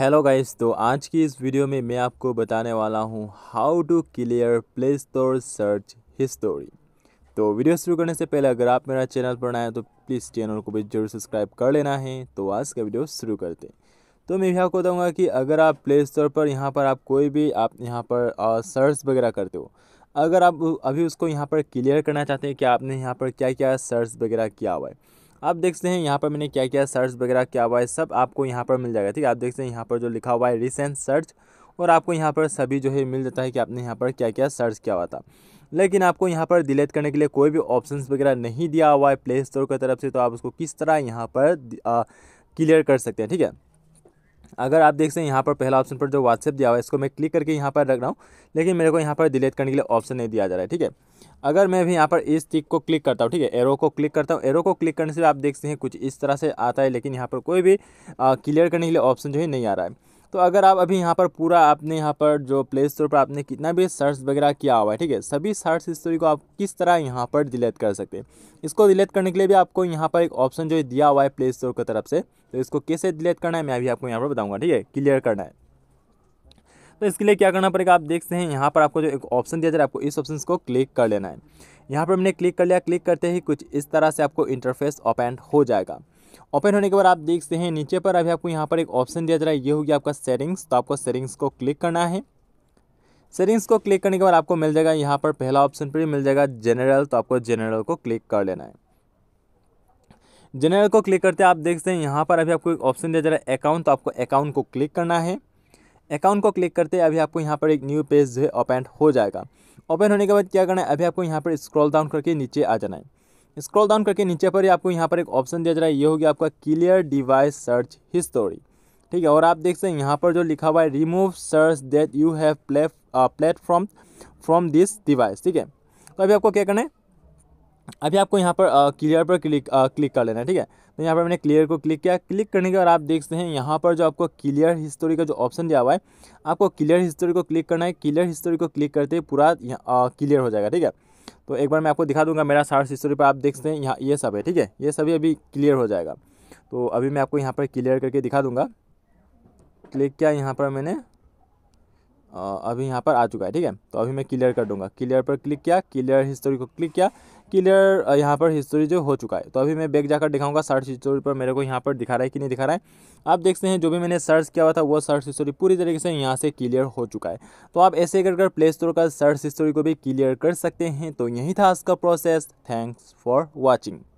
hello guys तो आज की इस वीडियो में मैं आपको बताने वाला हूँ how to clear Play Store search history तो वीडियो शुरू करने से पहले अगर आप मेरा चैनल पर नए हैं तो प्लीज़ चैनल को भी जरूर सब्सक्राइब कर लेना है तो आज का वीडियो शुरू करते हैं तो मैं भी आपको बताऊँगा कि अगर आप प्ले स्टोर पर यहाँ पर आप कोई भी आप यहाँ पर सर्च वगैरह करते हो अगर आप अभी उसको यहाँ पर क्लियर करना चाहते हैं कि आपने यहाँ पर क्या क्या सर्च वगैरह किया हुआ है आप देखते हैं यहाँ पर मैंने क्या किया सर्च वगैरह क्या हुआ है सब आपको यहाँ पर मिल जाएगा ठीक है आप देखते हैं यहाँ पर जो लिखा हुआ है रिसेंट सर्च और आपको यहाँ पर सभी जो है मिल जाता है कि आपने यहाँ पर क्या क्या सर्च किया हुआ था लेकिन आपको यहाँ पर डिलीट करने के लिए कोई भी ऑप्शन वगैरह नहीं दिया हुआ है प्ले स्टोर की तरफ से तो आप उसको किस तरह यहाँ पर क्लियर कर सकते हैं ठीक है अगर आप देख सकते हैं यहाँ पर पहला ऑप्शन पर जो व्हाट्सएप दिया हुआ है इसको मैं क्लिक करके यहाँ पर रख रहा हूँ लेकिन मेरे को यहाँ पर डिलीट करने के लिए ऑप्शन नहीं दिया जा रहा है ठीक है अगर मैं भी यहाँ पर इस टिक को क्लिक करता हूँ ठीक है एरो को क्लिक करता हूँ एरो को क्लिक करने से आप देखते हैं कुछ इस तरह से आता है लेकिन यहाँ पर कोई भी क्लियर करने के लिए ऑप्शन जो है नहीं आ रहा है तो अगर आप अभी यहाँ पर पूरा आपने यहाँ पर जो प्ले स्टोर पर आपने कितना भी सर्च वगैरह किया हुआ है ठीक है सभी सर्च हिस्ट्री को आप किस तरह यहाँ पर डिलीट कर सकते हैं इसको डिलीट करने के लिए भी आपको यहाँ पर एक ऑप्शन जो दिया हुआ है प्ले स्टोर की तरफ से तो इसको कैसे डिलीट करना है मैं अभी आपको यहाँ पर बताऊँगा ठीक है क्लियर करना है तो इसके लिए क्या करना पड़ेगा आप देखते हैं यहाँ पर आपको जो एक ऑप्शन दिया जा रहा है आपको इस ऑप्शन को क्लिक कर लेना है यहाँ पर हमने क्लिक कर लिया क्लिक करते ही कुछ इस तरह से आपको इंटरफेस ओपन हो जाएगा ओपन होने के बाद आप देखते हैं नीचे पर अभी आपको यहाँ पर एक ऑप्शन दिया जा रहा है ये होगी आपका सेटिंग्स तो आपको सेटिंग्स को क्लिक करना है सेटिंग्स को क्लिक करने के बाद आपको मिल जाएगा यहाँ पर पहला ऑप्शन पर मिल जाएगा जनरल तो आपको जनरल को क्लिक कर लेना है जनरल को क्लिक करते आप देखते हैं यहाँ पर अभी आपको एक ऑप्शन दिया जा रहा है अकाउंट तो आपको अकाउंट को क्लिक करना है अकाउंट को क्लिक करते अभी आपको यहाँ पर एक न्यू पेज जो है ओपन हो जाएगा ओपन होने के बाद क्या करना है अभी आपको यहाँ पर स्क्रॉल डाउन करके नीचे आ जाना है स्क्रॉल डाउन करके नीचे पर ही आपको यहाँ पर एक ऑप्शन दिया जा रहा है ये हो गया आपका क्लियर डिवाइस सर्च हिस्टोरी ठीक है और आप देख सकते हैं यहाँ पर जो लिखा हुआ है remove search that you have play platform from this device ठीक है तो अभी आपको क्या करना है अभी आपको यहाँ पर क्लियर uh, पर क्लिक uh, क्लिक कर लेना है ठीक है तो यहाँ पर मैंने क्लियर को क्लिक किया क्लिक करने के बाद आप सकते हैं यहाँ पर जो आपको क्लियर हिस्टोरी का जो ऑप्शन दिया हुआ है आपको क्लियर हिस्टोरी को क्लिक करना है क्लियर हिस्टोरी को क्लिक करते ही पूरा क्लियर uh, हो जाएगा ठीक है तो एक बार मैं आपको दिखा दूंगा मेरा साठ हिस्ट्री पर आप देख सकते हैं यहाँ ये सब है ठीक है ये सभी अभी क्लियर हो जाएगा तो अभी मैं आपको यहाँ पर क्लियर करके दिखा दूँगा क्लिक किया यहाँ पर मैंने अभी यहाँ पर आ चुका है ठीक है तो अभी मैं क्लियर कर दूंगा क्लियर पर क्लिक किया क्लियर हिस्ट्री को क्लिक किया क्लियर यहाँ पर हिस्ट्री जो हो चुका है तो अभी मैं बैग जाकर दिखाऊंगा सर्च हिस्टोरी पर मेरे को यहाँ पर दिखा रहा है कि नहीं दिखा रहा है आप देखते हैं जो भी मैंने सर्च किया हुआ था वो सर्च हिस्टोरी पूरी तरीके से यहाँ से क्लियर हो चुका है तो आप ऐसे कर कर प्ले स्टोर का सर्च हिस्टोरी को भी क्लियर कर सकते हैं तो यही था आज का प्रोसेस थैंक्स फॉर वॉचिंग